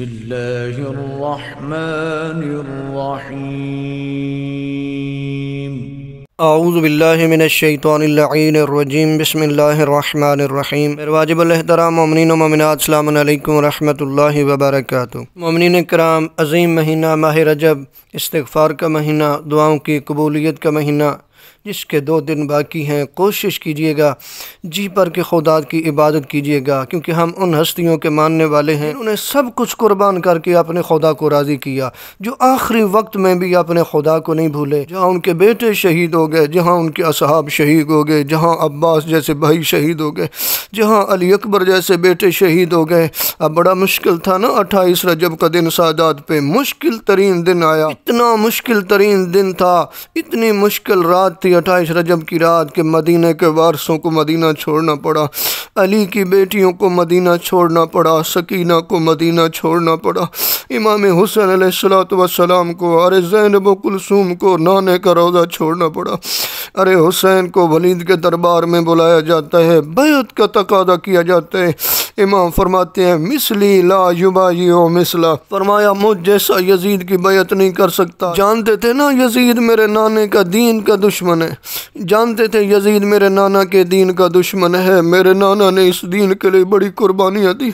بسم اللہ الرحمن الرحیم واجب اللہ و مومنات السلام علیکم و اللہ وبرکاتہ مومنین کرام عظیم مہینہ ماہ رجب استغفار کا مہینہ دعاؤں کی قبولیت کا مہینہ جس کے دو دن باقی ہیں کوشش کیجیے گا جی پر کے خدا کی عبادت کیجیے گا کیونکہ ہم ان ہستیوں کے ماننے والے ہیں انہیں سب کچھ قربان کر کے اپنے خدا کو راضی کیا جو آخری وقت میں بھی اپنے خدا کو نہیں بھولے جہاں ان کے بیٹے شہید ہو گئے جہاں ان کے اصحاب شہید ہو گئے جہاں عباس جیسے بھائی شہید ہو گئے جہاں علی اکبر جیسے بیٹے شہید ہو گئے اب بڑا مشکل تھا نا اٹھائیس رجب کا دن سعداد پہ مشکل ترین دن آیا اتنا مشکل ترین دن تھا اتنی مشکل رات تھی اٹھائیس رجب کی رات کے مدینہ کے وارثوں کو مدینہ چھوڑنا پڑا علی کی بیٹیوں کو مدینہ چھوڑنا پڑا سکینہ کو مدینہ چھوڑنا پڑا امام حسین علیہ السلام وسلام کو عارض زینب و کلثوم کو نانے کا روزہ چھوڑنا پڑا ارے حسین کو ولید کے دربار میں بلایا جاتا ہے بیعت کا تقاضہ کیا جاتا ہے امام فرماتے ہیں مثلی لا یبائی یو مسلا فرمایا مجھ جیسا یزید کی بیعت نہیں کر سکتا جانتے تھے نا یزید میرے نانے کا دین کا دشمن ہے جانتے تھے یزید میرے نانا کے دین کا دشمن ہے میرے نانا نے اس دین کے لیے بڑی قربانیاں دی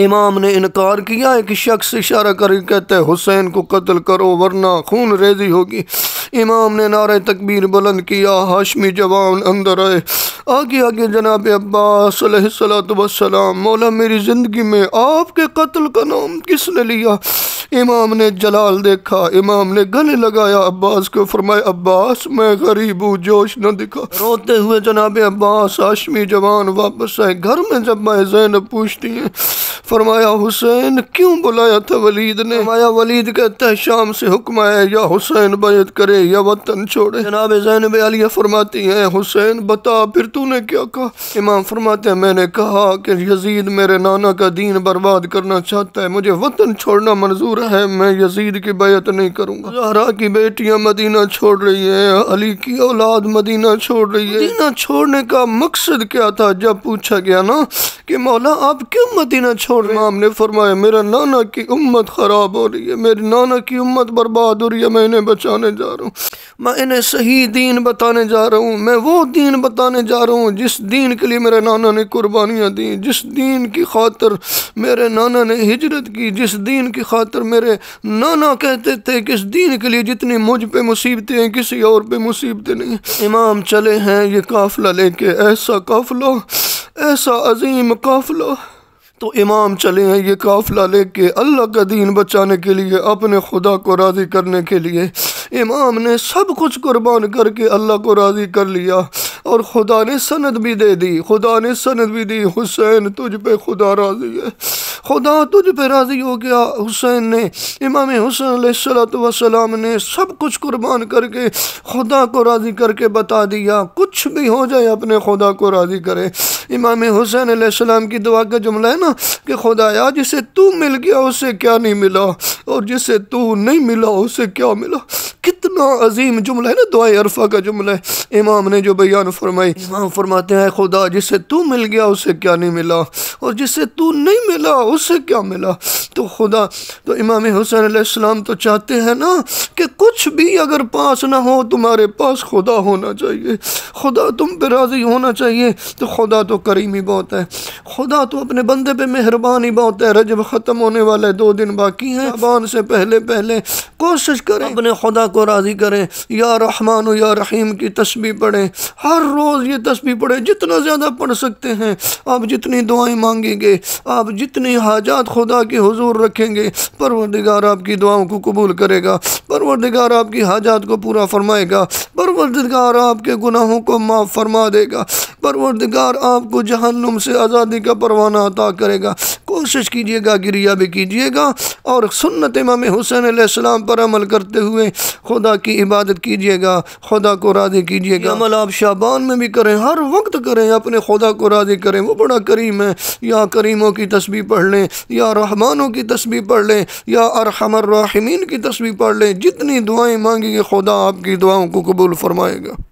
امام نے انکار کیا ایک شخص اشارہ کر کہتے حسین کو قتل کرو ورنہ خون ریزی ہوگی امام نے نعرہ تکبیر بلند کیا ہاشمی جوان اندر آئے آگے آگے جناب عباس علیہ السلّۃ وسلام مولا میری زندگی میں آپ کے قتل کا نام کس نے لیا امام نے جلال دیکھا امام نے گلے لگایا عباس کو فرمائے عباس میں غریب ہوں جوش نہ دکھا روتے ہوئے جناب عباس ہاشمی جوان واپس آئے گھر میں جب میں زینب پوچھتی ہیں فرمایا حسین کیوں بلایا تھا ولید نے فرمایا ولید کہتا ہے شام سے حکم آیا یا حسین بیعت کرے یا وطن چھوڑے جناب زینب علیہ فرماتی ہیں حسین بتا پھر تو نے کیا کہا امام فرماتے ہیں میں نے کہا کہ یزید میرے نانا کا دین برباد کرنا چاہتا ہے مجھے وطن چھوڑنا منظور ہے میں یزید کی بیعت نہیں کروں گا زہرا کی بیٹیاں مدینہ چھوڑ رہی ہیں علی کی اولاد مدینہ چھوڑ رہی ہے مدینہ چھوڑنے کا مقصد کیا تھا جب پوچھا گیا نا کہ مولا آپ کیوں مدینہ چھوڑ رہے ہیں آپ نے فرمایا میرا نانا کی امت خراب ہو رہی ہے میری نانا کی امت برباد ہو رہی ہے میں انہیں بچانے جا رہا ہوں میں انہیں صحیح دین بتانے جا رہا ہوں میں وہ دین بتانے جا رہا ہوں جس دین کے لیے میرے نانا نے قربانیاں دیں جس دین کی خاطر میرے نانا نے ہجرت کی جس دین کی خاطر میرے نانا کہتے تھے کہ اس دین کے لیے جتنی مجھ پہ مصیبتیں ہیں کسی اور پہ مصیبتیں نہیں امام چلے ہیں یہ قافلہ لے کے ایسا قافلہ ایسا عظیم قافلہ تو امام چلے ہیں یہ قافلہ لے کے اللہ کا دین بچانے کے لیے اپنے خدا کو راضی کرنے کے لیے امام نے سب کچھ قربان کر کے اللہ کو راضی کر لیا اور خدا نے سند بھی دے دی خدا نے سند بھی دی حسین تجھ پہ خدا راضی ہے خدا تجھ پہ راضی ہو گیا حسین نے امام حسین علیہ السلۃ وسلام نے سب کچھ قربان کر کے خدا کو راضی کر کے بتا دیا کچھ بھی ہو جائے اپنے خدا کو راضی کرے امام حسین علیہ السلام کی دعا کا جملہ ہے نا کہ خدا یا جسے تو مل گیا اسے کیا نہیں ملا اور جسے تو نہیں ملا اسے کیا ملا عظیم جملہ ہے نا دعا عرفہ کا جملہ ہے امام نے جو بیان فرمائی امام فرماتے ہیں خدا جس سے تو مل گیا اسے کیا نہیں ملا اور جس سے تو نہیں ملا اسے کیا ملا تو خدا تو امام حسین علیہ السلام تو چاہتے ہیں نا کہ کچھ بھی اگر پاس نہ ہو تمہارے پاس خدا ہونا چاہیے خدا تم پہ راضی ہونا چاہیے تو خدا تو کریم ہی بہت ہے خدا تو اپنے بندے پہ مہربانی بہت ہے رجب ختم ہونے والے دو دن باقی ہیں بان سے پہلے پہلے کوشش کریں اپنے خدا کو راضی کریں یا رحمان و یا رحیم کی تسبیح پڑھیں ہر روز یہ تسبیح پڑھیں جتنا زیادہ پڑھ سکتے ہیں آپ جتنی دعائیں مانگیں گے آپ جتنی حاجات خدا کے حضور حضور رکھیں گے پروردگار آپ کی دعاؤں کو قبول کرے گا پروردگار آپ کی حاجات کو پورا فرمائے گا پروردگار آپ کے گناہوں کو معاف فرما دے گا پروردگار آپ کو جہنم سے آزادی کا پروانہ عطا کرے گا کیجیے گا گریا بھی کیجیے گا اور سنت امام حسین علیہ السلام پر عمل کرتے ہوئے خدا کی عبادت کیجیے گا خدا کو راضی کیجیے گا عمل آپ شابان میں بھی کریں ہر وقت کریں اپنے خدا کو راضی کریں وہ بڑا کریم ہے یا کریموں کی تسبیح پڑھ لیں یا رحمانوں کی تسبیح پڑھ لیں یا ارحم الراحمین کی تسبیح پڑھ لیں جتنی دعائیں مانگیں گے خدا آپ کی دعاؤں کو قبول فرمائے گا